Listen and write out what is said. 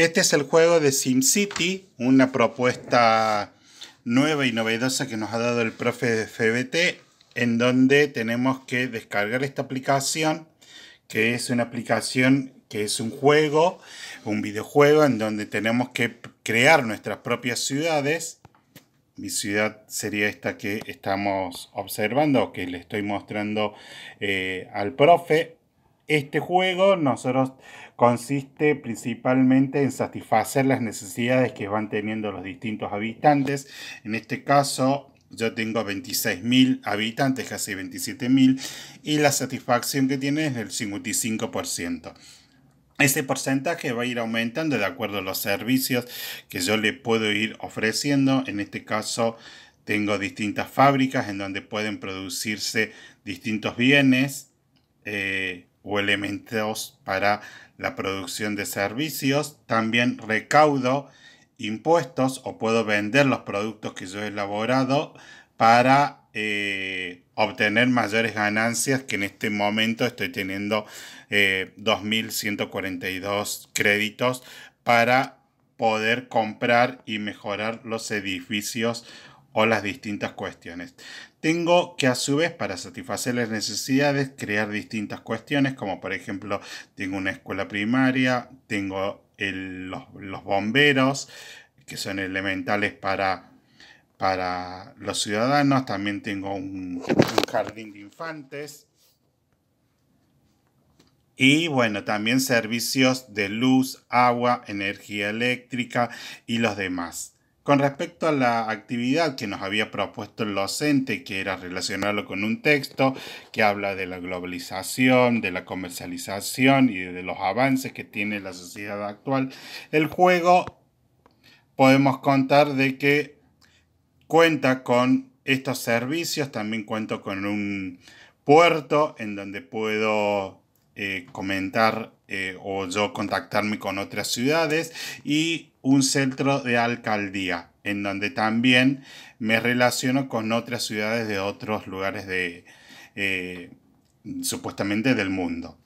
Este es el juego de SimCity, una propuesta nueva y novedosa que nos ha dado el profe de FBT, en donde tenemos que descargar esta aplicación, que es una aplicación que es un juego, un videojuego en donde tenemos que crear nuestras propias ciudades. Mi ciudad sería esta que estamos observando, que le estoy mostrando eh, al profe. Este juego nosotros consiste principalmente en satisfacer las necesidades que van teniendo los distintos habitantes. En este caso, yo tengo 26.000 habitantes, casi 27.000, y la satisfacción que tiene es del 55%. Ese porcentaje va a ir aumentando de acuerdo a los servicios que yo le puedo ir ofreciendo. En este caso, tengo distintas fábricas en donde pueden producirse distintos bienes. Eh, o elementos para la producción de servicios. También recaudo impuestos o puedo vender los productos que yo he elaborado para eh, obtener mayores ganancias que en este momento estoy teniendo 2.142 eh, créditos para poder comprar y mejorar los edificios o las distintas cuestiones. Tengo que a su vez para satisfacer las necesidades crear distintas cuestiones, como por ejemplo tengo una escuela primaria, tengo los, bomberos, que son elementales para, para los ciudadanos, también tengo un jardín de infantes. Y bueno, también servicios de luz, agua, energía eléctrica y los demás. Con respecto a la actividad que nos había propuesto el docente, que era relacionarlo con un texto que habla de la globalización, de la comercialización y de los avances que tiene la sociedad actual, el juego podemos contar de que cuenta con estos servicios, también cuento con un puerto en donde puedo eh, comentar eh, o yo contactarme con otras ciudades y un centro de alcaldía en donde también me relaciono con otras ciudades de otros lugares eh, supuestamente del mundo.